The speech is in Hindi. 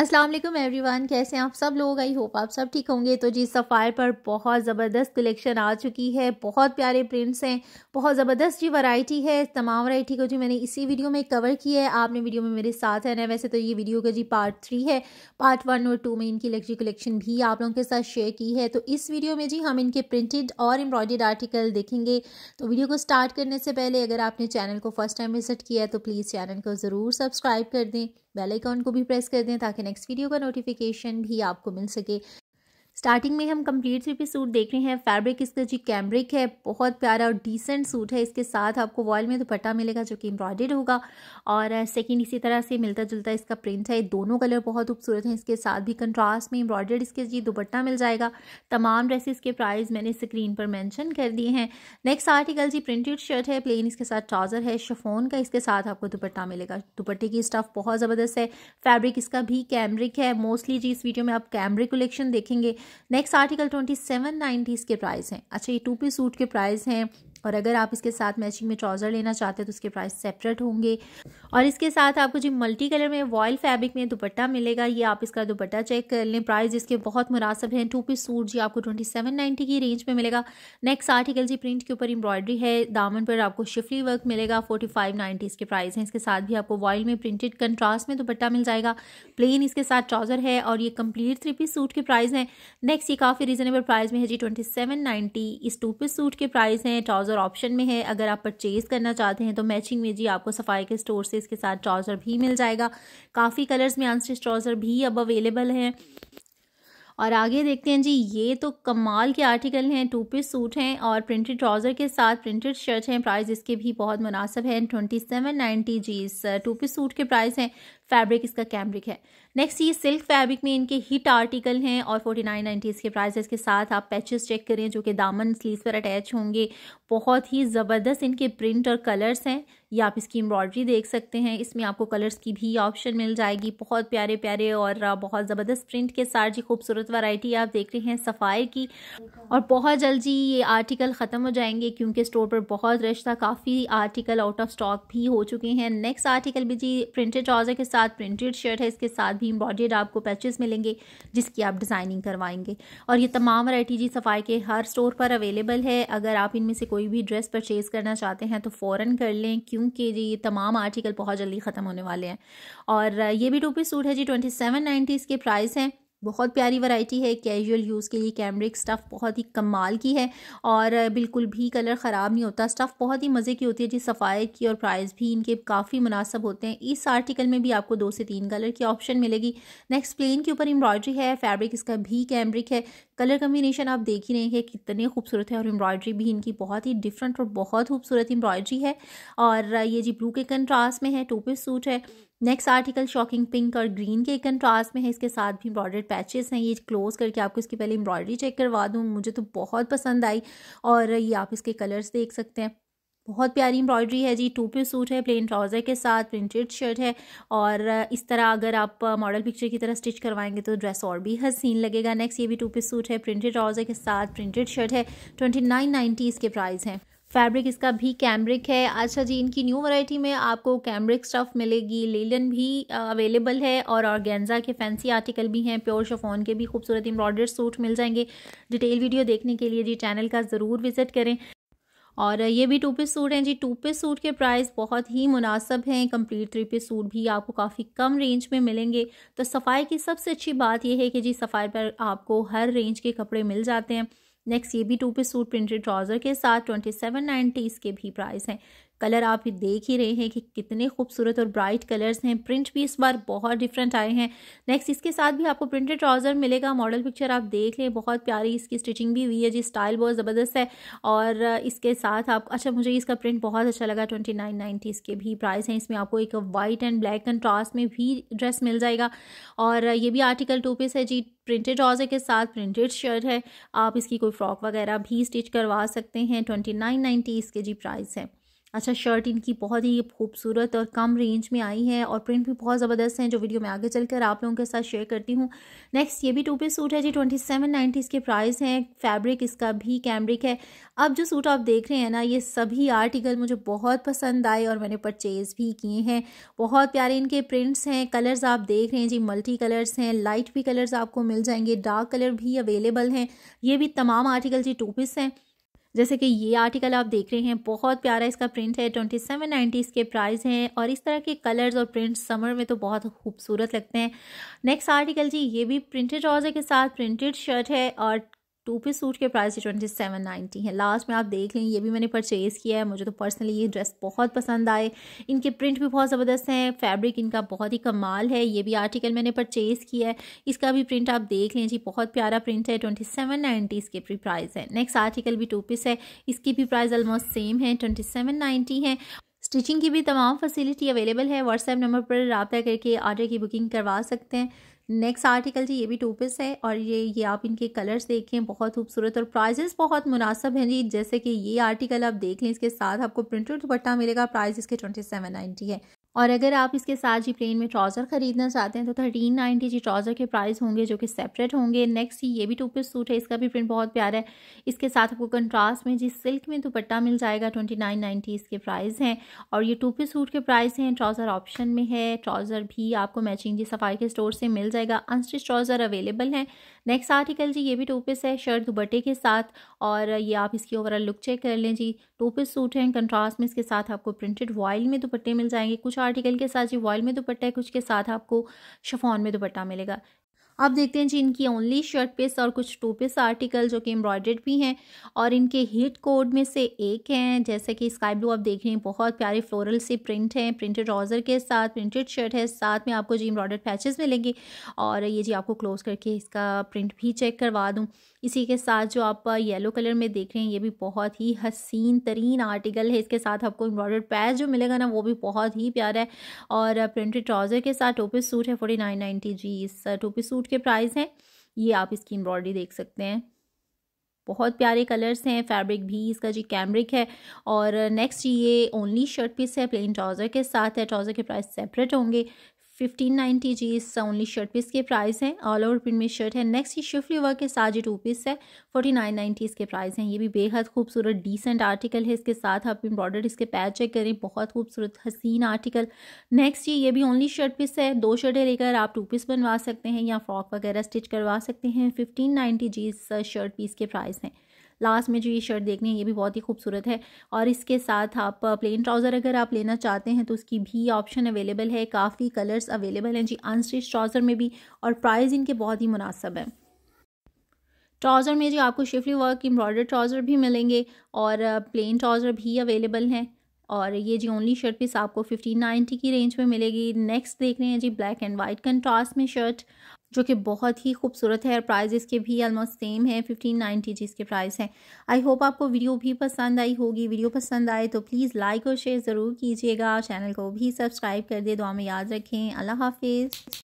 असलम एवरी वन कैसे हैं आप सब लोग आई होप आप सब ठीक होंगे तो जी सफ़ायर पर बहुत ज़बरदस्त कलेक्शन आ चुकी है बहुत प्यारे प्रिंट्स हैं बहुत ज़बरदस्त जी वैरायटी है तमाम वैरायटी को जी मैंने इसी वीडियो में कवर किया है आपने वीडियो में मेरे साथ है ना वैसे तो ये वीडियो का जी पार्ट थ्री है पार्ट वन और टू में इनकी लग्जरी कलेक्शन भी आप लोगों के साथ शेयर की है तो इस वीडियो में जी हम इनके प्रिंटेड और एम्ब्रॉयड आर्टिकल देखेंगे तो वीडियो को स्टार्ट करने से पहले अगर आपने चैनल को फर्स्ट टाइम विजिट किया है तो प्लीज़ चैनल को ज़रूर सब्सक्राइब कर दें बेल आइकॉन को भी प्रेस कर दें ताकि नेक्स्ट वीडियो का नोटिफिकेशन भी आपको मिल सके स्टार्टिंग में हम कंप्लीट थ्री पीस सूट देख रहे हैं फैब्रिक इसका जी कैमरिक है बहुत प्यारा और डिसेंट सूट है इसके साथ आपको वॉल में दुपट्टा मिलेगा जो कि एम्ब्रॉयडेड होगा और सेकेंड इसी तरह से मिलता जुलता इसका प्रिंट है दोनों कलर बहुत खूबसूरत हैं इसके साथ भी कंट्रास्ट में एम्ब्रॉयडेड इसके जी दुपट्टा मिल जाएगा तमाम ड्रेसेस के प्राइस मैंने स्क्रीन पर मैंशन कर दिए हैं नेक्स्ट आर्टिकल जी प्रिंटेड शर्ट है प्लेन इसके साथ ट्राउज़र है शफोन का इसके साथ आपको दुपट्टा मिलेगा दुपट्टे की स्टफ बहुत ज़बरदस्त है फैब्रिक इसका भी कैमरिक है मोस्टली जी इस वीडियो में आप कैमरिक कलेक्शन देखेंगे next article twenty seven nineties के प्राइस हैं अच्छा ये टू पी सूट के प्राइस हैं और अगर आप इसके साथ मैचिंग में ट्राउज़र लेना चाहते हैं तो उसके प्राइस सेपरेट होंगे और इसके साथ आपको जी मल्टी कलर में वॉयल फैब्रिक में दुपट्टा मिलेगा ये आप इसका दुपट्टा चेक कर लें प्राइस इसके बहुत मुनासब हैं टू पीस सूट जी आपको ट्वेंटी सेवन नाइन्टी की रेंज में मिलेगा नेक्स्ट आर्टिकल जी प्रिंट के ऊपर एम्ब्रॉयडरी है दामन पर आपको शिफली वर्क मिलेगा फोर्टी फाइव नाइन्टी इसके प्राइस हैं इसके साथ भी आपको वॉयल में प्रिंटेड कंट्रास्ट में दुपट्टा मिल जाएगा प्लेन इसके साथ ट्राउज़र है और ये कम्प्लीट थ्री पीस सूट के प्राइस हैं नेक्स्ट ये काफ़ी रीजनेबल प्राइस में है जी ट्वेंटी सेवन नाइन्टी इस टू पीस सूट के प्राइस हैं ट्राउज़र ट्राउज़र ऑप्शन में है अगर आप परचेज़ करना चाहते हैं तो मैचिंग में जी आपको सफ़ाई के स्टोर से इसके साथ ट्राउज़र भी मिल जाएगा काफ़ी कलर्स में अनस्टिच ट्राउज़र भी अब अवेलेबल हैं और आगे देखते हैं जी ये तो कमाल के आर्टिकल हैं टू पीस सूट हैं और प्रिंटेड ट्राउज़र के साथ प्रिंटेड शर्ट हैं प्राइस इसके भी बहुत मुनासब हैं ट्वेंटी सेवन नाइन्टी जी इस टू पीस सूट के प्राइस हैं फैब्रिक इसका कैमरिक है नेक्स्ट ये सिल्क फैब्रिक में इनके हिट आर्टिकल हैं और फोर्टी नाइन नाइन्टीज के प्राइसेस के साथ आप पैचेस चेक करें जो कि दामन स्लीव पर अटैच होंगे बहुत ही ज़बरदस्त इनके प्रिंट और कलर्स हैं या आप इसकी एम्ब्रॉयडरी देख सकते हैं इसमें आपको कलर्स की भी ऑप्शन मिल जाएगी बहुत प्यारे प्यारे और बहुत ज़बरदस्त प्रिंट के साथ जी खूबसूरत वैरायटी आप देख रहे हैं सफ़ायर की और बहुत जल्दी ये आर्टिकल ख़त्म हो जाएंगे क्योंकि स्टोर पर बहुत रश था काफ़ी आर्टिकल आउट ऑफ स्टॉक भी हो चुके हैं नेक्स्ट आर्टिकल भी जी प्रिंटेड ट्राउज़र के साथ प्रिंटेड शर्ट है इसके साथ भी बॉडेड आपको पैचेस मिलेंगे जिसकी आप डिज़ाइनिंग करवाएंगे और ये तमाम वैरायटी जी सफ़ाई के हर स्टोर पर अवेलेबल है अगर आप इनमें से कोई भी ड्रेस परचेज़ करना चाहते हैं तो फ़ौर कर लें क्योंकि जी ये तमाम आर्टिकल बहुत जल्दी ख़त्म होने वाले हैं और ये भी टू सूट है जी ट्वेंटी सेवन नाइन्टीज के प्राइस हैं बहुत प्यारी वैरायटी है कैजुअल यूज़ के लिए कैमरिक स्टफ़ बहुत ही कमाल की है और बिल्कुल भी कलर ख़राब नहीं होता स्टफ़ बहुत ही मज़े की होती है जी सफ़ाई की और प्राइस भी इनके काफ़ी मुनासब होते हैं इस आर्टिकल में भी आपको दो से तीन कलर की ऑप्शन मिलेगी नेक्स्ट प्लेन के ऊपर एम्ब्रॉयड्री है फैब्रिक इसका भी कैमरिक है कलर कम्बिनेशन आप देख ही रहे हैं कितने खूबसूरत है और एम्ब्रॉयड्री भी इनकी बहुत ही डिफरेंट और बहुत खूबसूरत एम्ब्रॉयड्री है और ये जी ब्लू के कंट्रास्ट में है टोपे सूट है नेक्स्ट आर्टिकल शॉकिंग पिंक और ग्रीन के कंट्रास्ट में है इसके साथ भी एम्ब्रॉयडर्ड पैचेस हैं ये क्लोज करके आपको इसकी पहले एम्ब्रॉयडरी चेक करवा दूँ मुझे तो बहुत पसंद आई और ये आप इसके कलर्स देख सकते हैं बहुत प्यारी एम्ब्रॉयडरी है जी टू पी सूट है प्लेन ट्राउज़र के साथ प्रिंटेड शर्ट है और इस तरह अगर आप मॉडल पिक्चर की तरह स्टिच करवाएंगे तो ड्रेस और भी हसीन लगेगा नेक्स्ट ये भी टू पी सूट है प्रिंटेड ट्राउज़र के साथ प्रिंटेड शर्ट है ट्वेंटी नाइन नाइन्टी इसके प्राइस हैं फैब्रिक इसका भी कैमरिक है अच्छा जी इनकी न्यू वैरायटी में आपको कैमरिक स्टफ़ मिलेगी लेलन भी अवेलेबल है और ऑर्गेंजा के फैंसी आर्टिकल भी हैं प्योर शोफोन के भी खूबसूरत एम्ब्रॉयडर्ड सूट मिल जाएंगे डिटेल वीडियो देखने के लिए जी चैनल का ज़रूर विज़िट करें और ये भी टू पीस सूट हैं जी टू पीस सूट के प्राइस बहुत ही मुनासब हैं कंप्लीट थ्री पीस सूट भी आपको काफ़ी कम रेंज में मिलेंगे तो सफ़ाई की सबसे अच्छी बात यह है कि जी सफ़ाई पर आपको हर रेंज के कपड़े मिल जाते हैं नेक्स्ट ये भी two piece suit printed trouser के साथ ट्वेंटी सेवन नाइन्टी इसके भी प्राइस हैं कलर आप देख ही रहे हैं कि कितने खूबसूरत और ब्राइट कलर्स हैं प्रिंट भी इस बार बहुत डिफरेंट आए हैं नेक्स्ट इसके साथ भी आपको प्रिंटेड ट्राउज़र मिलेगा मॉडल पिक्चर आप देख लें बहुत प्यारी इसकी स्टिचिंग भी हुई है जी स्टाइल बहुत ज़बरदस्त है और इसके साथ आप अच्छा मुझे इसका प्रिंट बहुत अच्छा लगा ट्वेंटी नाइन नाइन्टी इसके भी प्राइस हैं इसमें आपको एक वाइट एंड ब्लैक कंट्रास्ट में भी ड्रेस मिल जाएगा और ये भी आर्टिकल टू पीस है जी प्रिंटेड ट्राउज़र के साथ प्रिंटेड शर्ट है आप इसकी कोई फ्रॉक वगैरह भी स्टिच करवा सकते हैं ट्वेंटी नाइन नाइन्टी इसके जी प्राइस है अच्छा शर्ट इनकी बहुत ही खूबसूरत और कम रेंज में आई है और प्रिंट भी बहुत ज़बरदस्त हैं जो वीडियो में आगे चलकर आप लोगों के साथ शेयर करती हूँ नेक्स्ट ये भी टू पीस सूट है जी ट्वेंटी सेवन नाइन्टी इसके प्राइस हैं फैब्रिक इसका भी कैमरिक है अब जो सूट आप देख रहे हैं ना ये सभी आर्टिकल मुझे बहुत पसंद आए और मैंने परचेज़ भी किए हैं बहुत प्यारे इनके प्रिंट्स हैं कलर्स आप देख रहे हैं जी मल्टी कलर्स हैं लाइट भी कलर्स आपको मिल जाएंगे डार्क कलर भी अवेलेबल हैं ये भी तमाम आर्टिकल जी टू पीस हैं जैसे कि ये आर्टिकल आप देख रहे हैं बहुत प्यारा इसका प्रिंट है ट्वेंटी सेवन नाइन्टी इसके प्राइस हैं और इस तरह के कलर्स और प्रिंट्स समर में तो बहुत खूबसूरत लगते हैं नेक्स्ट आर्टिकल जी ये भी प्रिंटेड ट्राउज़र के साथ प्रिंटेड शर्ट है और टू पीस सूट के प्राइस ट्वेंटी सेवन नाइन्टी है लास्ट में आप देख लें ये भी मैंने परचेज़ किया है मुझे तो पर्सनली ये ड्रेस बहुत पसंद आए इनके प्रिंट भी बहुत ज़बरदस्त हैं फैब्रिक इनका बहुत ही कमाल है ये भी आर्टिकल मैंने परचेज़ किया है इसका भी प्रिंट आप देख लें जी बहुत प्यारा प्रिंट है ट्वेंटी सेवन नाइन्टी इसके भी प्राइस है नेक्स्ट आर्टिकल भी टू पीस है इसकी भी प्राइस ऑलमोस्ट सेम है ट्वेंटी सेवन नाइन्टी है स्टिचिंग की भी तमाम फैसिलिटी अवेलेबल है व्हाट्सएप नंबर पर रबा करके ऑर्डर की बुकिंग करवा सकते हैं नेक्स्ट आर्टिकल जी ये भी टू पीस है और ये ये आप इनके कलर्स देखें बहुत खूबसूरत और प्राइजेस बहुत मुनासब हैं जी जैसे कि ये आर्टिकल आप देख लें इसके साथ आपको प्रिंटेड दुपट्टा मिलेगा प्राइस इसके ट्वेंटी सेवन नाइन्टी है और अगर आप इसके साथ जी प्लेन में ट्राउज़र ख़रीदना चाहते हैं तो थर्टीन नाइन्टी जी ट्राउज़र के प्राइस होंगे जो कि सेपरेट होंगे नेक्स्ट ये भी टू पीस सूट है इसका भी प्रिंट बहुत प्यारा है इसके साथ आपको कंट्रास्ट में जी सिल्क में दुपट्टा मिल जाएगा ट्वेंटी नाइन नाइन्टी इसके प्राइस हैं और ये टू पीस सूट के प्राइस हैं ट्राउज़र ऑप्शन में है ट्राउज़र भी आपको मैचिंग जी सफाई के स्टोर से मिल जाएगा अनस्टिच ट्राउज़र अवेलेबल हैं नेक्स्ट आर्टिकल जी ये भी टू पीस है शर्ट दुपट्टे के साथ और ये आप इसकी ओवरऑल लुक चेक कर लें जी टू पीस सूट हैं कंट्रास्ट में इसके साथ आपको प्रिंटेड वॉयल में दुपट्टे मिल जाएंगे कुछ आर्टिकल के साथ जी वॉयल में दुपट्टा है कुछ के साथ आपको शफॉन में दुपट्टा मिलेगा आप देखते हैं जी इनकी ओनली शर्ट पेस और कुछ टू पिस आर्टिकल जो कि एम्ब्रॉयड्रेड भी हैं और इनके हिट कोड में से एक हैं जैसे कि स्काई ब्लू आप देख रहे हैं बहुत प्यारे फ्लोरल से प्रिंट हैं प्रिंटेड ट्राउज़र के साथ प्रिंटेड शर्ट है साथ में आपको जी एम्ब्रॉयडर्ड पैचेस मिलेंगे और ये जी आपको क्लोज करके इसका प्रिंट भी चेक करवा दूँ इसी के साथ जो आप येलो कलर में देख रहे हैं ये भी बहुत ही हसीन तरीन आर्टिकल है इसके साथ आपको एम्ब्रॉयडर्ड पैच जो मिलेगा ना वो भी बहुत ही प्यारा है और प्रिंटेड ट्राउज़र के साथ टोपी सूट है फोर्टी नाइन नाइन्टी जी इस टोपी सूट के प्राइस हैं ये आप इसकी एम्ब्रॉयडरी देख सकते हैं बहुत प्यारे कलर्स हैं फैब्रिक भी इसका जी कैमरिक है और नेक्स्ट ये ओनली शर्ट पीस है प्लेन ट्राउज़र के साथ है ट्राउज़र के प्राइस सेपरेट होंगे फिफ्टीन नाइन्टी जी इस ओनली शर्ट पीस के प्राइस हैं ऑल ओवर प्रिंट में शर्ट है नेक्स्ट ये शिफली वर्क के साथ जो टू पीस है फोर्टी नाइन नाइन्टी इसके प्राइस हैं ये भी बेहद खूबसूरत डिसेंट आर्टिकल है इसके साथ आप एम्ब्रॉयडर इसके पैच चेक करें बहुत खूबसूरत हसीन आर्टिकल नेक्स्ट ये ये भी ओनली शर्ट पीस है दो शर्टें लेकर आप टू पीस बनवा सकते हैं या फ्रॉक वगैरह स्टिच करवा सकते हैं फिफ्टीन नाइन्टी जी शर्ट पीस के प्राइस हैं लास्ट में जो ये शर्ट देखनी है ये भी बहुत ही खूबसूरत है और इसके साथ आप प्लेन ट्राउज़र अगर आप लेना चाहते हैं तो उसकी भी ऑप्शन अवेलेबल है काफ़ी कलर्स अवेलेबल हैं जी अनस्टिच ट्राउज़र में भी और प्राइस इनके बहुत ही मुनासब है ट्राउज़र में जी आपको शिफली वर्क एम्ब्रॉयडर ट्राउज़र भी मिलेंगे और प्लेन ट्राउज़र भी अवेलेबल हैं और ये जी ओनली शर्ट पीस आपको फिफ्टीन नाइन्टी की रेंज में मिलेगी नेक्स्ट देख रहे हैं जी ब्लैक एंड वाइट कंट्रास्ट में शर्ट जो कि बहुत ही खूबसूरत है और प्राइस इसके भी ऑलमोस्ट सेम है फिफ्टीन नाइन्टी जी इसके प्राइस हैं आई होप आपको वीडियो भी पसंद आई होगी वीडियो पसंद आए तो प्लीज़ लाइक और शेयर ज़रूर कीजिएगा चैनल को भी सब्सक्राइब कर दे दुआ में याद रखें अल्लाह हाफिज़